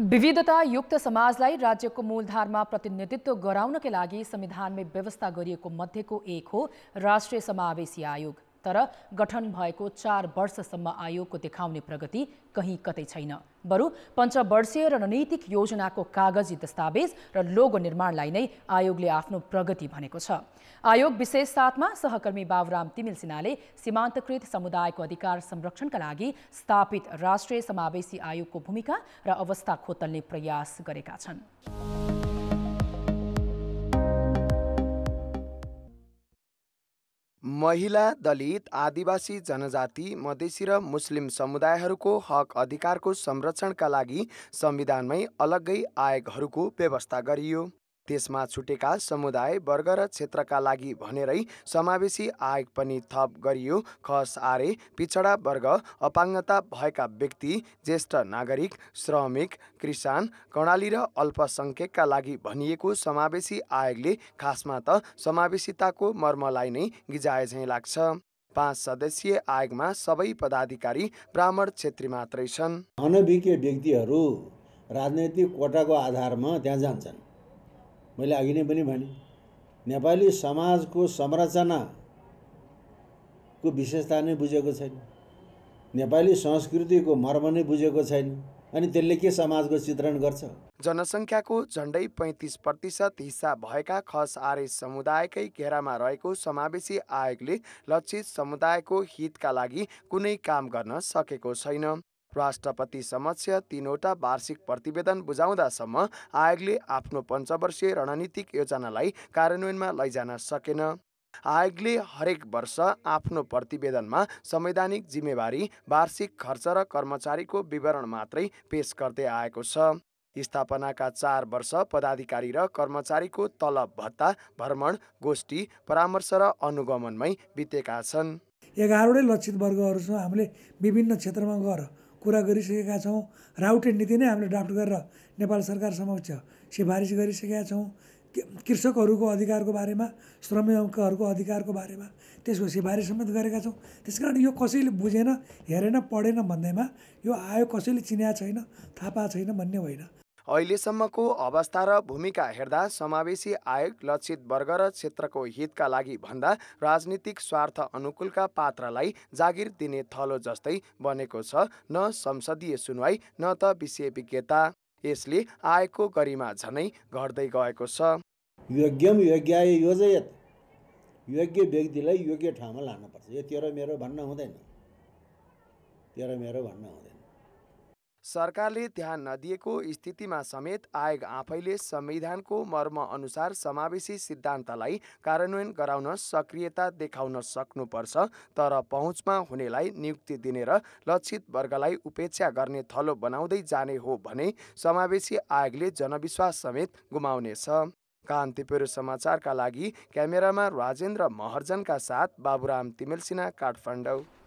विविधतायुक्त समाजलाई राज्यको मूलधारमा प्रतिनिधित्व गराउनका लागि संविधानमै व्यवस्था गरिएको मध्येको एक हो राष्ट्रिय समावेशी आयोग तर गठन भएको चार वर्षसम्म आयोगको देखाउने प्रगति कहीँ कतै छैन बरु पञ्चवर्षीय रणनीतिक योजनाको कागजी दस्तावेज र लोगो निर्माणलाई नै आयोगले आफ्नो प्रगति भनेको छ आयोग विशेष साथमा सहकर्मी बाबुराम तिमिल सिन्हाले सीमान्तकृत समुदायको अधिकार संरक्षणका लागि स्थापित राष्ट्रिय समावेशी आयोगको भूमिका र अवस्था खोतल्ने प्रयास गरेका छन् महिला दलित आदिवासी जनजाति मधेसी र मुस्लिम समुदायहरूको हक अधिकारको संरक्षणका लागि संविधानमै अलग्गै आयोगहरूको व्यवस्था गरियो त्यसमा छुटेका समुदाय वर्ग र क्षेत्रका लागि भनेरै समावेशी आयोग पनि थप गरियो खस आरे पिछडा वर्ग अपाङ्गता भएका व्यक्ति ज्येष्ठ नागरिक श्रमिक किसान कर्णाली र अल्पसङ्ख्यकका लागि भनिएको समावेशी आयोगले खासमा त समावेशिताको मर्मलाई नै गिजाए झैँ लाग्छ पाँच सदस्यीय आयोगमा सबै पदाधिकारी ब्राह्मण छेत्री मात्रै छन् अनभिज्ञ व्यक्तिहरू राजनैतिक कोटाको आधारमा त्यहाँ जान्छन् मैले अघि नै पनि भने नेपाली समाजको संरचनाको विशेषता नै बुझेको छैन नेपाली संस्कृतिको मर्म नै बुझेको छैन अनि त्यसले के समाजको चित्रण गर्छ जनसङ्ख्याको झन्डै पैँतिस प्रतिशत हिस्सा भएका खस आर्य समुदायकै घेरामा रहेको समावेशी आयोगले लक्षित समुदायको हितका लागि कुनै काम गर्न सकेको छैन राष्ट्रपति समक्ष तीनवटा वार्षिक प्रतिवेदन बुझाउँदासम्म आयोगले आफ्नो पञ्चवर्षीय रणनीतिक योजनालाई कार्यान्वयनमा लैजान सकेन आयोगले हरेक वर्ष आफ्नो प्रतिवेदनमा संवैधानिक जिम्मेवारी वार्षिक खर्च र कर्मचारीको विवरण मात्रै पेस गर्दै आएको छ स्थापनाका चार वर्ष पदाधिकारी र कर्मचारीको तलब भत्ता भ्रमण गोष्ठी परामर्श र अनुगमनमै बितेका छन् एघारवटै लक्षित वर्गहरूसँग हामीले विभिन्न क्षेत्रमा गएर कुरा गरिसकेका छौँ राउटे नीति नै हामीले ड्राफ्ट गरेर नेपाल सरकार समक्ष सिफारिस गरिसकेका छौँ कृषकहरूको अधिकारको बारेमा श्रमिकहरूको अधिकारको बारेमा त्यसको सिफारिस समेत गरेका छौँ त्यस कारण यो कसैले बुझेन हेरेन पढेन भन्दैमा यो आयो कसैले चिन्या छैन थाहा पाएको छैन भन्ने होइन अहिलेसम्मको अवस्था र भूमिका हेर्दा समावेशी आयोग लक्षित वर्ग र क्षेत्रको हितका लागि भन्दा राजनीतिक स्वार्थ अनुकूलका पात्रलाई जागिर दिने थलो जस्तै बनेको छ न संसदीय सुनवाई न त विषय विज्ञता यसले आयोगको गरिमा झनै घट्दै गएको छ योग्यम योग्याय योजयत योग्य व्यक्तिलाई योग्य ठाउँमा लानुपर्छ यो तेरो मेरो भन्न हुँदैन तेरो मेरो भन्न हुँदैन सरकारले ध्यान नदिएको स्थितिमा समेत आयोग आफैले संविधानको मर्म अनुसार समावेशी सिद्धान्तलाई कार्यान्वयन गराउन सक्रियता देखाउन सक्नुपर्छ तर पहुँचमा हुनेलाई नियुक्ति दिने र लक्षित वर्गलाई उपेक्षा गर्ने थलो बनाउँदै जाने हो भने समावेशी आयोगले जनविश्वास समेत गुमाउनेछ कान्तिपुर समाचारका लागि क्यामेरामा राजेन्द्र महर्जनका साथ बाबुराम तिमेलसिना काठमाडौँ